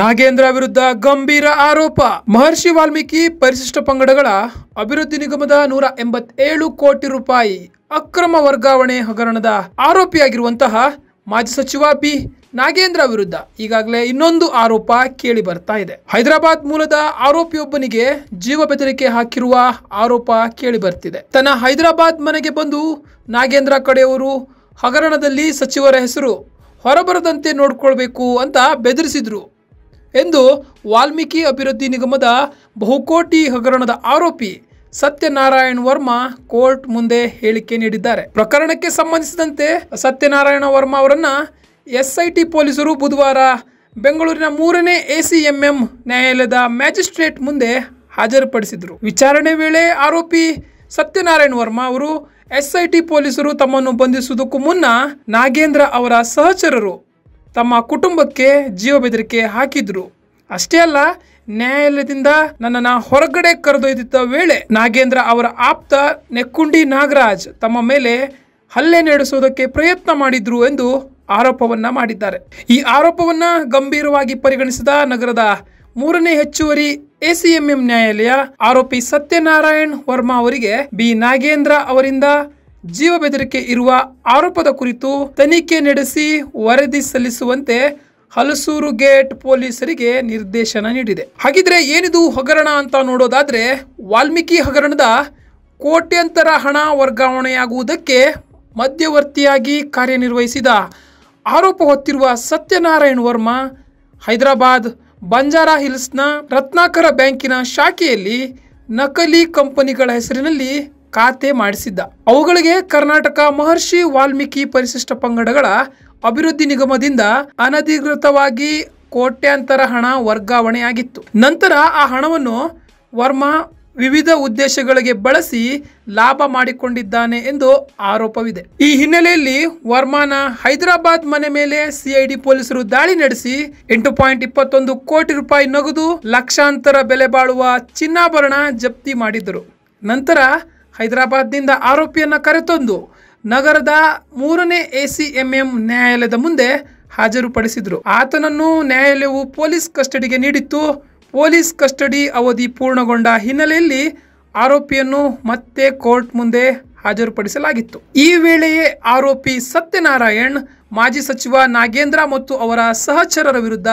ನಾಗೇಂದ್ರ ವಿರುದ್ಧ ಗಂಭೀರ ಆರೋಪ ಮಹರ್ಷಿ ವಾಲ್ಮೀಕಿ ಪರಿಶಿಷ್ಟ ಪಂಗಡಗಳ ಅಭಿವೃದ್ಧಿ ನಿಗಮದ ನೂರ ಎಂಬತ್ತೇಳು ಕೋಟಿ ರೂಪಾಯಿ ಅಕ್ರಮ ವರ್ಗಾವಣೆ ಹಗರಣದ ಆರೋಪಿಯಾಗಿರುವಂತಹ ಮಾಜಿ ಸಚಿವ ಬಿ ನಾಗೇಂದ್ರ ವಿರುದ್ಧ ಈಗಾಗಲೇ ಇನ್ನೊಂದು ಆರೋಪ ಕೇಳಿ ಬರ್ತಾ ಇದೆ ಹೈದರಾಬಾದ್ ಮೂಲದ ಆರೋಪಿಯೊಬ್ಬನಿಗೆ ಜೀವ ಬೆದರಿಕೆ ಹಾಕಿರುವ ಆರೋಪ ಕೇಳಿ ಬರ್ತಿದೆ ತನ್ನ ಹೈದರಾಬಾದ್ ಮನೆಗೆ ಬಂದು ನಾಗೇಂದ್ರ ಕಡೆಯವರು ಹಗರಣದಲ್ಲಿ ಸಚಿವರ ಹೆಸರು ಹೊರಬರದಂತೆ ನೋಡ್ಕೊಳ್ಬೇಕು ಅಂತ ಬೆದರಿಸಿದ್ರು ಎಂದು ವಾಲ್ಮೀಕಿ ಅಭಿವೃದ್ಧಿ ನಿಗಮದ ಬಹುಕೋಟಿ ಹಗರಣದ ಆರೋಪಿ ಸತ್ಯನಾರಾಯಣ್ ವರ್ಮಾ ಕೋರ್ಟ್ ಮುಂದೆ ಹೇಳಿಕೆ ನೀಡಿದ್ದಾರೆ ಪ್ರಕರಣಕ್ಕೆ ಸಂಬಂಧಿಸಿದಂತೆ ಸತ್ಯನಾರಾಯಣ ವರ್ಮಾ ಅವರನ್ನ ಎಸ್ಐಟಿ ಪೊಲೀಸರು ಬುಧವಾರ ಬೆಂಗಳೂರಿನ ಮೂರನೇ ಎಸಿಎಂಎಂ ನ್ಯಾಯಾಲಯದ ಮ್ಯಾಜಿಸ್ಟ್ರೇಟ್ ಮುಂದೆ ಹಾಜರುಪಡಿಸಿದರು ವಿಚಾರಣೆ ವೇಳೆ ಆರೋಪಿ ಸತ್ಯನಾರಾಯಣ್ ವರ್ಮಾ ಅವರು ಎಸ್ಐಟಿ ಪೊಲೀಸರು ತಮ್ಮನ್ನು ಬಂಧಿಸುವುದಕ್ಕೂ ಮುನ್ನ ನಾಗೇಂದ್ರ ಅವರ ಸಹಚರರು ತಮ್ಮ ಕುಟುಂಬಕ್ಕೆ ಜೀವ ಬೆದರಿಕೆ ಹಾಕಿದ್ರು ಅಷ್ಟೇ ಅಲ್ಲ ನ್ಯಾಯಾಲಯದಿಂದ ನನ್ನನ್ನು ಹೊರಗಡೆ ಕರೆದೊಯ್ದಿದ್ದ ವೇಳೆ ನಾಗೇಂದ್ರ ಅವರ ಆಪ್ತ ನೆಕ್ಕುಂಡಿ ನಾಗರಾಜ್ ತಮ್ಮ ಮೇಲೆ ಹಲ್ಲೆ ನಡೆಸೋದಕ್ಕೆ ಪ್ರಯತ್ನ ಮಾಡಿದ್ರು ಎಂದು ಆರೋಪವನ್ನ ಮಾಡಿದ್ದಾರೆ ಈ ಆರೋಪವನ್ನ ಗಂಭೀರವಾಗಿ ಪರಿಗಣಿಸಿದ ನಗರದ ಮೂರನೇ ಹೆಚ್ಚುವರಿ ಎಸಿಎಂಎಂ ನ್ಯಾಯಾಲಯ ಆರೋಪಿ ಸತ್ಯನಾರಾಯಣ್ ವರ್ಮಾ ಅವರಿಗೆ ಬಿ ನಾಗೇಂದ್ರ ಅವರಿಂದ ಜೀವ ಬೆದರಿಕೆ ಇರುವ ಆರೋಪದ ಕುರಿತು ತನಿಖೆ ನಡೆಸಿ ವರದಿ ಸಲ್ಲಿಸುವಂತೆ ಹಲಸೂರು ಗೇಟ್ ಪೊಲೀಸರಿಗೆ ನಿರ್ದೇಶನ ನೀಡಿದೆ ಹಾಗಿದ್ರೆ ಏನಿದು ಹಗರಣ ಅಂತ ನೋಡೋದಾದ್ರೆ ವಾಲ್ಮೀಕಿ ಹಗರಣದ ಕೋಟ್ಯಂತರ ಹಣ ವರ್ಗಾವಣೆಯಾಗುವುದಕ್ಕೆ ಮಧ್ಯವರ್ತಿಯಾಗಿ ಕಾರ್ಯನಿರ್ವಹಿಸಿದ ಆರೋಪ ಹೊತ್ತಿರುವ ಸತ್ಯನಾರಾಯಣ್ ವರ್ಮಾ ಹೈದರಾಬಾದ್ ಬಂಜಾರಾ ಹಿಲ್ಸ್ನ ರತ್ನಾಕರ ಬ್ಯಾಂಕಿನ ಶಾಖೆಯಲ್ಲಿ ನಕಲಿ ಕಂಪನಿಗಳ ಹೆಸರಿನಲ್ಲಿ ಖಾತೆ ಮಾಡಿಸಿದ್ದ ಅವುಗಳಿಗೆ ಕರ್ನಾಟಕ ಮಹರ್ಷಿ ವಾಲ್ಮೀಕಿ ಪರಿಶಿಷ್ಟ ಪಂಗಡಗಳ ಅಭಿವೃದ್ಧಿ ನಿಗಮದಿಂದ ಅನಧಿಕೃತವಾಗಿ ಕೋಟ್ಯಾಂತರ ಹಣ ವರ್ಗಾವಣೆಯಾಗಿತ್ತು ನಂತರ ಆ ಹಣವನ್ನು ವರ್ಮಾ ವಿವಿಧ ಉದ್ದೇಶಗಳಿಗೆ ಬಳಸಿ ಲಾಭ ಮಾಡಿಕೊಂಡಿದ್ದಾನೆ ಎಂದು ಆರೋಪವಿದೆ ಈ ಹಿನ್ನೆಲೆಯಲ್ಲಿ ವರ್ಮಾನ ಹೈದರಾಬಾದ್ ಮನೆ ಮೇಲೆ ಸಿಐಡಿ ಪೊಲೀಸರು ದಾಳಿ ನಡೆಸಿ ಎಂಟು ಪಾಯಿಂಟ್ ಇಪ್ಪತ್ತೊಂದು ಕೋಟಿ ರೂಪಾಯಿ ನಗದು ಲಕ್ಷಾಂತರ ಬೆಲೆ ಬಾಳುವ ಚಿನ್ನಾಭರಣ ಜಪ್ತಿ ಮಾಡಿದರು ನಂತರ ಹೈದರಾಬಾದ್ನಿಂದ ಆರೋಪಿಯನ್ನು ಕರೆತಂದು ನಗರದ ಮೂರನೇ ಎ ಸಿ ಎಂ ಎಂ ನ್ಯಾಯಾಲಯದ ಮುಂದೆ ಹಾಜರುಪಡಿಸಿದರು ಆತನನ್ನು ನ್ಯಾಯಾಲಯವು ಪೊಲೀಸ್ ಕಸ್ಟಡಿಗೆ ನೀಡಿತ್ತು ಪೊಲೀಸ್ ಕಸ್ಟಡಿ ಅವಧಿ ಪೂರ್ಣಗೊಂಡ ಹಿನ್ನೆಲೆಯಲ್ಲಿ ಆರೋಪಿಯನ್ನು ಮತ್ತೆ ಕೋರ್ಟ್ ಮುಂದೆ ಹಾಜರುಪಡಿಸಲಾಗಿತ್ತು ಈ ವೇಳೆಯೇ ಆರೋಪಿ ಸತ್ಯನಾರಾಯಣ್ ಮಾಜಿ ಸಚಿವ ನಾಗೇಂದ್ರ ಮತ್ತು ಅವರ ಸಹಚರರ ವಿರುದ್ಧ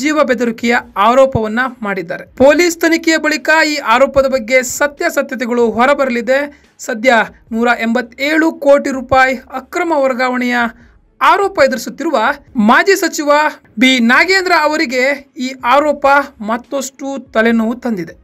ಜೀವ ಬೆದರಿಕೆಯ ಆರೋಪವನ್ನ ಮಾಡಿದ್ದಾರೆ ಪೊಲೀಸ್ ತನಿಖೆಯ ಬಳಿಕ ಈ ಆರೋಪದ ಬಗ್ಗೆ ಸತ್ಯಾಸತ್ಯತೆಗಳು ಹೊರಬರಲಿದೆ ಸದ್ಯ ನೂರ ಎಂಬತ್ತೇಳು ಕೋಟಿ ರೂಪಾಯಿ ಅಕ್ರಮ ವರ್ಗಾವಣೆಯ ಆರೋಪ ಎದುರಿಸುತ್ತಿರುವ ಮಾಜಿ ಸಚಿವ ಬಿ ನಾಗೇಂದ್ರ ಅವರಿಗೆ ಈ ಆರೋಪ ಮತ್ತಷ್ಟು ತಲೆನೋವು ತಂದಿದೆ